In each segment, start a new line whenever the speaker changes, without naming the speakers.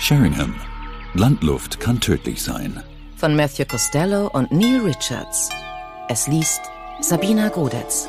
Sheringham. Landluft kann tödlich sein. Von Matthew Costello und Neil Richards. Es liest Sabina Godetz.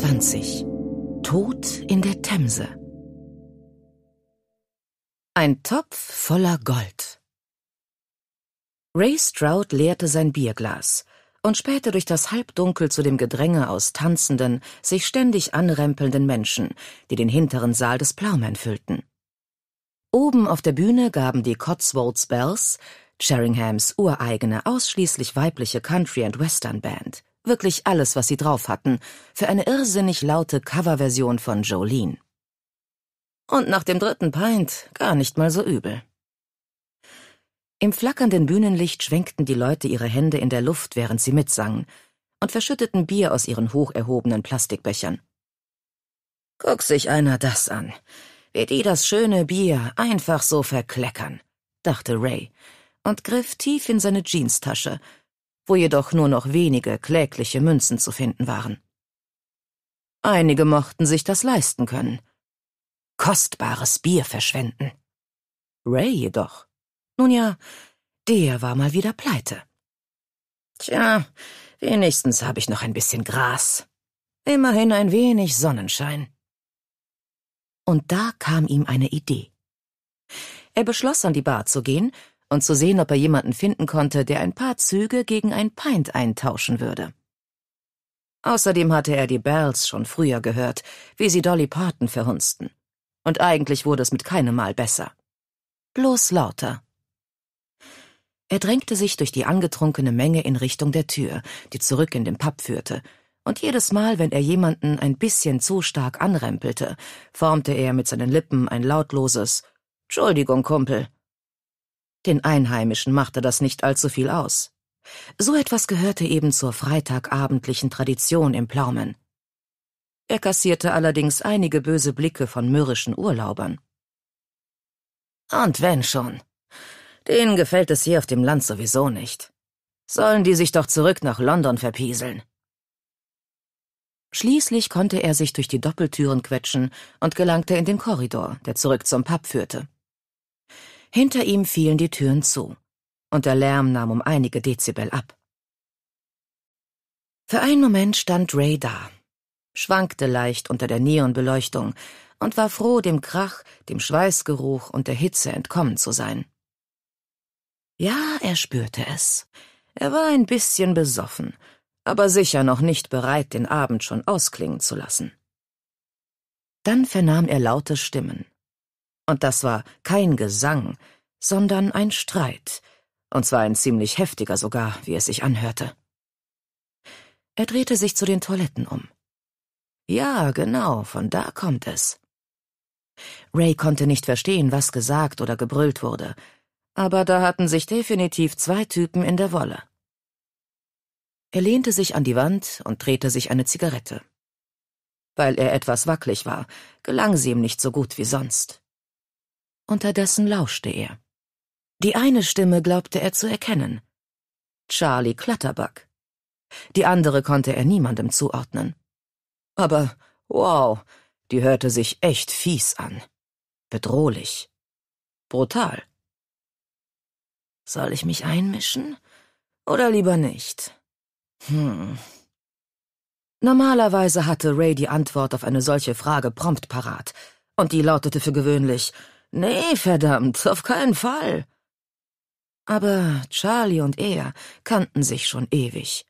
20. Tod in der Themse. Ein Topf voller Gold. Ray Stroud leerte sein Bierglas und spähte durch das Halbdunkel zu dem Gedränge aus tanzenden, sich ständig anrempelnden Menschen, die den hinteren Saal des Plowman füllten. Oben auf der Bühne gaben die Cotswolds Bells, Sheringhams ureigene, ausschließlich weibliche Country- and Western-Band, wirklich alles, was sie drauf hatten, für eine irrsinnig laute Coverversion von Jolene. Und nach dem dritten Pint gar nicht mal so übel. Im flackernden Bühnenlicht schwenkten die Leute ihre Hände in der Luft, während sie mitsangen, und verschütteten Bier aus ihren hoch erhobenen Plastikbechern. Guck sich einer das an, wie die das schöne Bier einfach so verkleckern, dachte Ray und griff tief in seine Jeanstasche, wo jedoch nur noch wenige klägliche Münzen zu finden waren. Einige mochten sich das leisten können. Kostbares Bier verschwenden. Ray jedoch. Nun ja, der war mal wieder pleite. Tja, wenigstens habe ich noch ein bisschen Gras. Immerhin ein wenig Sonnenschein. Und da kam ihm eine Idee. Er beschloss, an die Bar zu gehen und zu sehen, ob er jemanden finden konnte, der ein paar Züge gegen ein Pint eintauschen würde. Außerdem hatte er die Bells schon früher gehört, wie sie Dolly Parton verhunzten. Und eigentlich wurde es mit keinem Mal besser. Bloß lauter. Er drängte sich durch die angetrunkene Menge in Richtung der Tür, die zurück in den Pub führte, und jedes Mal, wenn er jemanden ein bisschen zu stark anrempelte, formte er mit seinen Lippen ein lautloses Entschuldigung, Kumpel den Einheimischen machte das nicht allzu viel aus. So etwas gehörte eben zur freitagabendlichen Tradition im Plaumen. Er kassierte allerdings einige böse Blicke von mürrischen Urlaubern. Und wenn schon. Denen gefällt es hier auf dem Land sowieso nicht. Sollen die sich doch zurück nach London verpieseln. Schließlich konnte er sich durch die Doppeltüren quetschen und gelangte in den Korridor, der zurück zum Pub führte. Hinter ihm fielen die Türen zu, und der Lärm nahm um einige Dezibel ab. Für einen Moment stand Ray da, schwankte leicht unter der Neonbeleuchtung und war froh, dem Krach, dem Schweißgeruch und der Hitze entkommen zu sein. Ja, er spürte es. Er war ein bisschen besoffen, aber sicher noch nicht bereit, den Abend schon ausklingen zu lassen. Dann vernahm er laute Stimmen, und das war kein Gesang, sondern ein Streit, und zwar ein ziemlich heftiger sogar, wie es sich anhörte. Er drehte sich zu den Toiletten um. Ja, genau, von da kommt es. Ray konnte nicht verstehen, was gesagt oder gebrüllt wurde, aber da hatten sich definitiv zwei Typen in der Wolle. Er lehnte sich an die Wand und drehte sich eine Zigarette. Weil er etwas wackelig war, gelang sie ihm nicht so gut wie sonst. Unterdessen lauschte er. Die eine Stimme glaubte er zu erkennen. Charlie Clutterbuck. Die andere konnte er niemandem zuordnen. Aber wow, die hörte sich echt fies an. Bedrohlich. Brutal. Soll ich mich einmischen? Oder lieber nicht? Hm. Normalerweise hatte Ray die Antwort auf eine solche Frage prompt parat, und die lautete für gewöhnlich Nee, verdammt, auf keinen Fall. Aber Charlie und er kannten sich schon ewig.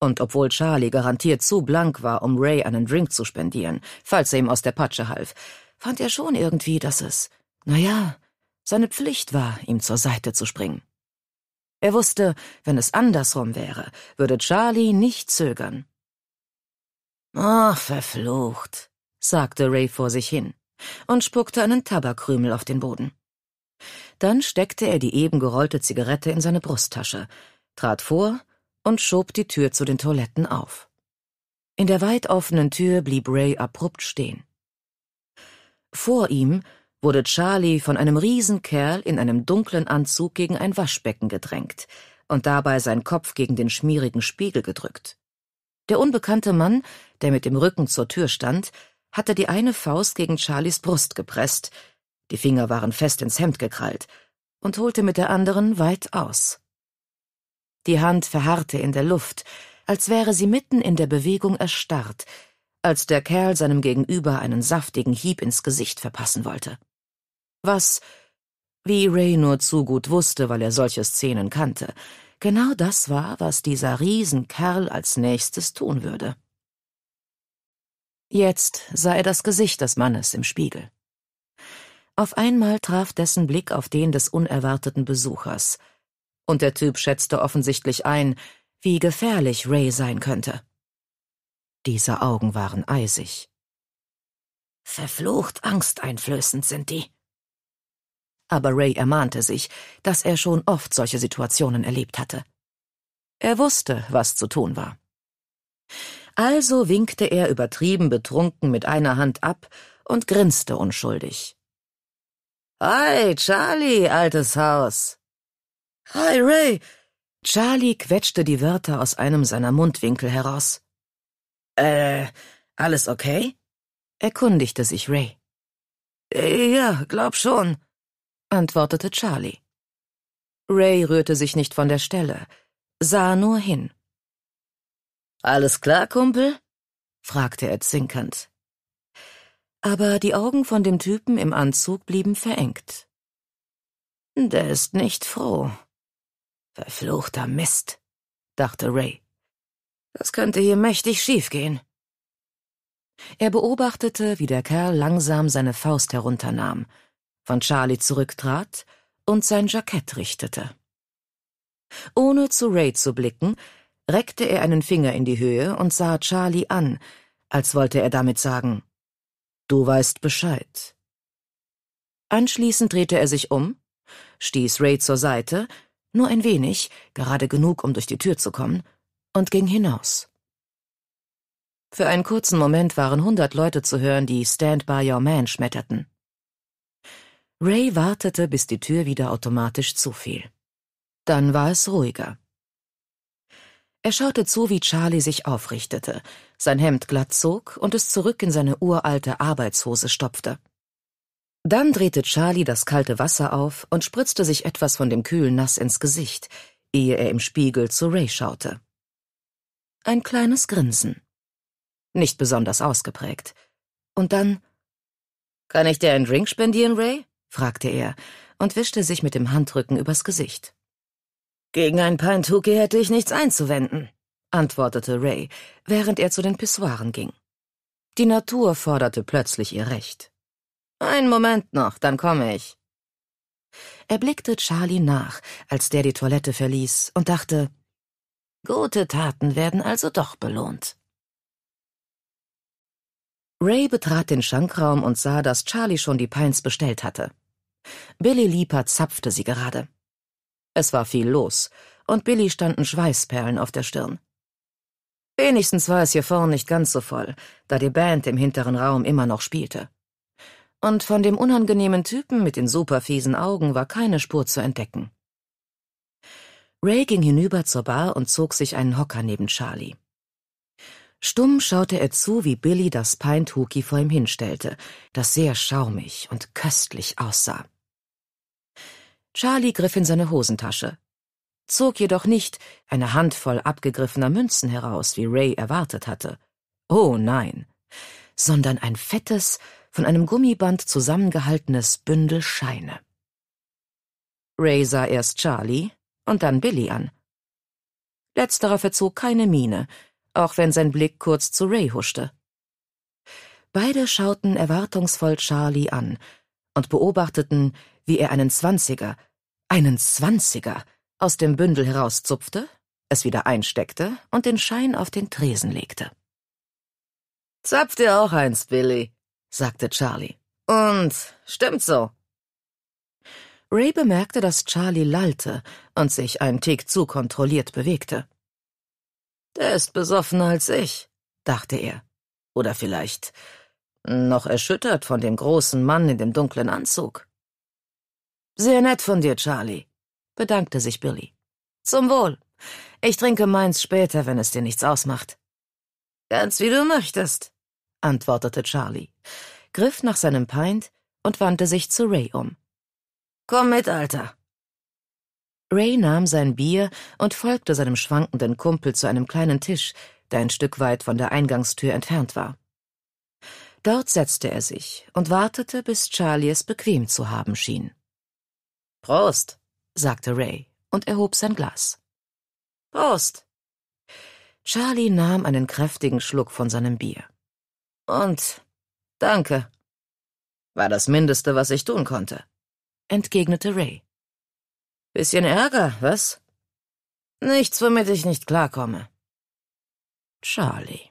Und obwohl Charlie garantiert zu blank war, um Ray einen Drink zu spendieren, falls er ihm aus der Patsche half, fand er schon irgendwie, dass es, naja, seine Pflicht war, ihm zur Seite zu springen. Er wusste, wenn es andersrum wäre, würde Charlie nicht zögern. Ach, verflucht, sagte Ray vor sich hin und spuckte einen Tabakkrümel auf den Boden. Dann steckte er die eben gerollte Zigarette in seine Brusttasche, trat vor und schob die Tür zu den Toiletten auf. In der weit offenen Tür blieb Ray abrupt stehen. Vor ihm wurde Charlie von einem Riesenkerl in einem dunklen Anzug gegen ein Waschbecken gedrängt und dabei sein Kopf gegen den schmierigen Spiegel gedrückt. Der unbekannte Mann, der mit dem Rücken zur Tür stand, hatte die eine Faust gegen Charlies Brust gepresst, die Finger waren fest ins Hemd gekrallt, und holte mit der anderen weit aus. Die Hand verharrte in der Luft, als wäre sie mitten in der Bewegung erstarrt, als der Kerl seinem Gegenüber einen saftigen Hieb ins Gesicht verpassen wollte. Was, wie Ray nur zu gut wusste, weil er solche Szenen kannte, genau das war, was dieser Riesenkerl als nächstes tun würde. Jetzt sah er das Gesicht des Mannes im Spiegel. Auf einmal traf dessen Blick auf den des unerwarteten Besuchers, und der Typ schätzte offensichtlich ein, wie gefährlich Ray sein könnte. Diese Augen waren eisig. Verflucht angsteinflößend sind die. Aber Ray ermahnte sich, dass er schon oft solche Situationen erlebt hatte. Er wusste, was zu tun war. Also winkte er übertrieben betrunken mit einer Hand ab und grinste unschuldig. Hi, Charlie, altes Haus. Hi, Ray. Charlie quetschte die Wörter aus einem seiner Mundwinkel heraus. Äh, alles okay? erkundigte sich Ray. Äh, ja, glaub schon, antwortete Charlie. Ray rührte sich nicht von der Stelle, sah nur hin. Alles klar, Kumpel? fragte er zinkernd. Aber die Augen von dem Typen im Anzug blieben verengt. Der ist nicht froh. Verfluchter Mist, dachte Ray. Das könnte hier mächtig schiefgehen. Er beobachtete, wie der Kerl langsam seine Faust herunternahm, von Charlie zurücktrat und sein Jackett richtete. Ohne zu Ray zu blicken, reckte er einen Finger in die Höhe und sah Charlie an, als wollte er damit sagen Du weißt Bescheid. Anschließend drehte er sich um, stieß Ray zur Seite, nur ein wenig, gerade genug, um durch die Tür zu kommen, und ging hinaus. Für einen kurzen Moment waren hundert Leute zu hören, die Stand by Your Man schmetterten. Ray wartete, bis die Tür wieder automatisch zufiel. Dann war es ruhiger. Er schaute zu, wie Charlie sich aufrichtete, sein Hemd glatt zog und es zurück in seine uralte Arbeitshose stopfte. Dann drehte Charlie das kalte Wasser auf und spritzte sich etwas von dem kühlen Nass ins Gesicht, ehe er im Spiegel zu Ray schaute. Ein kleines Grinsen. Nicht besonders ausgeprägt. Und dann Kann ich dir einen Drink spendieren, Ray? fragte er und wischte sich mit dem Handrücken übers Gesicht. Gegen ein Pintuki hätte ich nichts einzuwenden, antwortete Ray, während er zu den Pissoiren ging. Die Natur forderte plötzlich ihr Recht. Einen Moment noch, dann komme ich. Er blickte Charlie nach, als der die Toilette verließ, und dachte, gute Taten werden also doch belohnt. Ray betrat den Schankraum und sah, dass Charlie schon die Pints bestellt hatte. Billy Lieper zapfte sie gerade. Es war viel los, und Billy standen Schweißperlen auf der Stirn. Wenigstens war es hier vorn nicht ganz so voll, da die Band im hinteren Raum immer noch spielte. Und von dem unangenehmen Typen mit den superfiesen Augen war keine Spur zu entdecken. Ray ging hinüber zur Bar und zog sich einen Hocker neben Charlie. Stumm schaute er zu, wie Billy das Peintuki vor ihm hinstellte, das sehr schaumig und köstlich aussah. Charlie griff in seine Hosentasche, zog jedoch nicht eine Handvoll abgegriffener Münzen heraus, wie Ray erwartet hatte. Oh nein, sondern ein fettes, von einem Gummiband zusammengehaltenes Bündel Scheine. Ray sah erst Charlie und dann Billy an. Letzterer verzog keine Miene, auch wenn sein Blick kurz zu Ray huschte. Beide schauten erwartungsvoll Charlie an und beobachteten, wie er einen Zwanziger einen Zwanziger, aus dem Bündel herauszupfte, es wieder einsteckte und den Schein auf den Tresen legte. Zapf dir auch eins, Billy, sagte Charlie. Und stimmt so. Ray bemerkte, dass Charlie lallte und sich ein Tick zu kontrolliert bewegte. Der ist besoffener als ich, dachte er. Oder vielleicht noch erschüttert von dem großen Mann in dem dunklen Anzug. Sehr nett von dir, Charlie, bedankte sich Billy. Zum Wohl. Ich trinke meins später, wenn es dir nichts ausmacht. Ganz wie du möchtest, antwortete Charlie, griff nach seinem Pint und wandte sich zu Ray um. Komm mit, Alter. Ray nahm sein Bier und folgte seinem schwankenden Kumpel zu einem kleinen Tisch, der ein Stück weit von der Eingangstür entfernt war. Dort setzte er sich und wartete, bis Charlie es bequem zu haben schien. Prost, sagte Ray und erhob sein Glas. Prost. Charlie nahm einen kräftigen Schluck von seinem Bier. Und danke. War das Mindeste, was ich tun konnte, entgegnete Ray. Bisschen Ärger, was? Nichts, womit ich nicht klarkomme. Charlie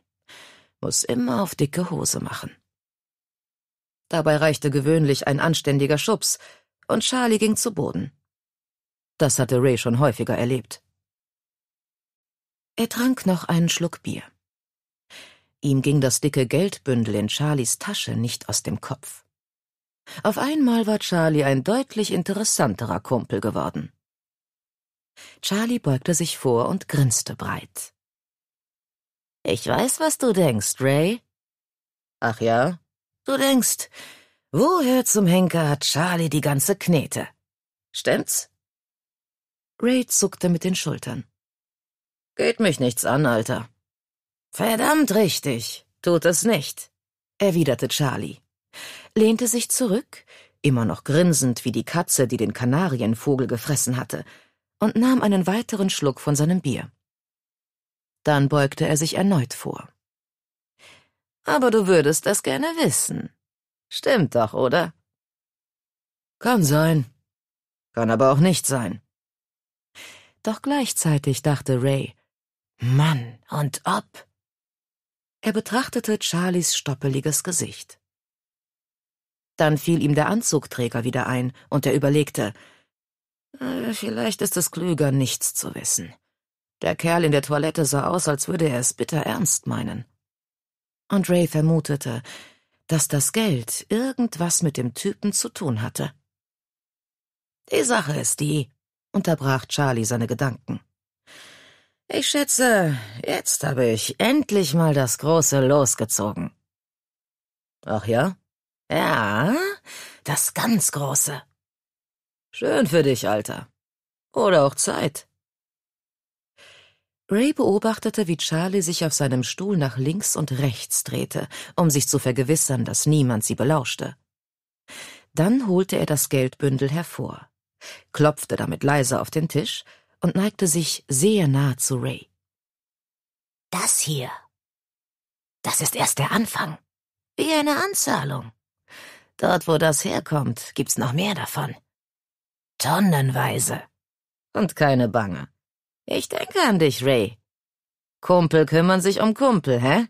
muss immer auf dicke Hose machen. Dabei reichte gewöhnlich ein anständiger Schubs, und Charlie ging zu Boden. Das hatte Ray schon häufiger erlebt. Er trank noch einen Schluck Bier. Ihm ging das dicke Geldbündel in Charlies Tasche nicht aus dem Kopf. Auf einmal war Charlie ein deutlich interessanterer Kumpel geworden. Charlie beugte sich vor und grinste breit. Ich weiß, was du denkst, Ray. Ach ja? Du denkst, Woher zum Henker hat Charlie die ganze Knete? Stimmt's? Ray zuckte mit den Schultern. Geht mich nichts an, Alter. Verdammt richtig, tut es nicht, erwiderte Charlie, lehnte sich zurück, immer noch grinsend wie die Katze, die den Kanarienvogel gefressen hatte, und nahm einen weiteren Schluck von seinem Bier. Dann beugte er sich erneut vor. Aber du würdest das gerne wissen. Stimmt doch, oder? Kann sein. Kann aber auch nicht sein. Doch gleichzeitig dachte Ray, Mann, und ob? Er betrachtete Charlies stoppeliges Gesicht. Dann fiel ihm der Anzugträger wieder ein, und er überlegte, äh, vielleicht ist es klüger, nichts zu wissen. Der Kerl in der Toilette sah aus, als würde er es bitter ernst meinen. Und Ray vermutete, dass das Geld irgendwas mit dem Typen zu tun hatte. Die Sache ist die, unterbrach Charlie seine Gedanken. Ich schätze, jetzt habe ich endlich mal das große losgezogen. Ach ja? Ja, das ganz große. Schön für dich, Alter. Oder auch Zeit. Ray beobachtete, wie Charlie sich auf seinem Stuhl nach links und rechts drehte, um sich zu vergewissern, dass niemand sie belauschte. Dann holte er das Geldbündel hervor, klopfte damit leise auf den Tisch und neigte sich sehr nah zu Ray. Das hier. Das ist erst der Anfang. Wie eine Anzahlung. Dort, wo das herkommt, gibt's noch mehr davon. Tonnenweise. Und keine Bange. Ich denke an dich, Ray. Kumpel kümmern sich um Kumpel, hä?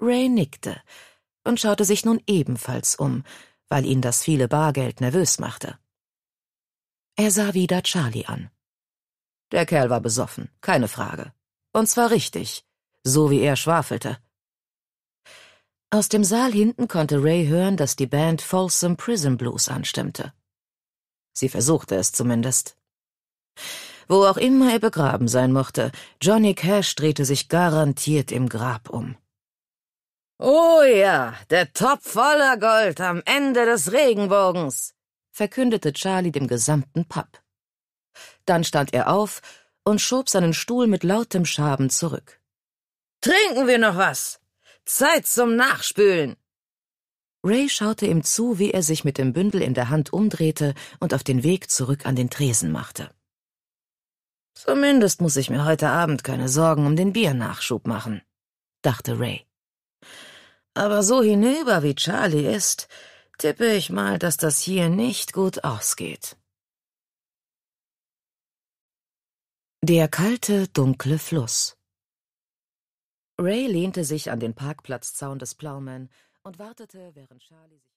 Ray nickte und schaute sich nun ebenfalls um, weil ihn das viele Bargeld nervös machte. Er sah wieder Charlie an. Der Kerl war besoffen, keine Frage. Und zwar richtig, so wie er schwafelte. Aus dem Saal hinten konnte Ray hören, dass die Band Folsom Prison Blues anstimmte. Sie versuchte es zumindest. Wo auch immer er begraben sein mochte, Johnny Cash drehte sich garantiert im Grab um. Oh ja, der Topf voller Gold am Ende des Regenbogens, verkündete Charlie dem gesamten Pub. Dann stand er auf und schob seinen Stuhl mit lautem Schaben zurück. Trinken wir noch was? Zeit zum Nachspülen. Ray schaute ihm zu, wie er sich mit dem Bündel in der Hand umdrehte und auf den Weg zurück an den Tresen machte. Zumindest muss ich mir heute Abend keine Sorgen um den Biernachschub machen, dachte Ray. Aber so hinüber wie Charlie ist, tippe ich mal, dass das hier nicht gut ausgeht. Der kalte, dunkle Fluss. Ray lehnte sich an den Parkplatzzaun des Plowman und wartete, während Charlie sich